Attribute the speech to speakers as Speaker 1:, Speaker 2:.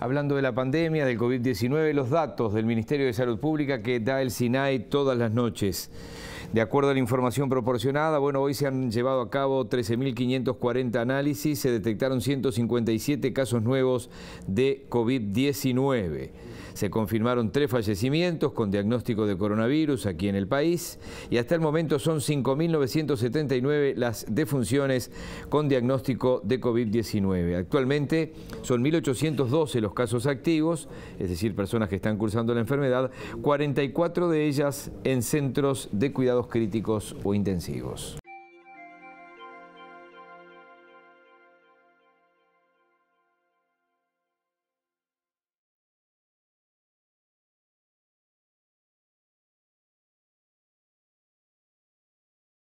Speaker 1: hablando de la pandemia, del COVID-19, los datos del Ministerio de Salud Pública que da el SINAI todas las noches. De acuerdo a la información proporcionada, bueno, hoy se han llevado a cabo 13.540 análisis, se detectaron 157 casos nuevos de COVID-19. Se confirmaron tres fallecimientos con diagnóstico de coronavirus aquí en el país y hasta el momento son 5.979 las defunciones con diagnóstico de COVID-19. Actualmente son 1.812 los casos activos, es decir, personas que están cursando la enfermedad, 44 de ellas en centros de cuidado críticos o intensivos.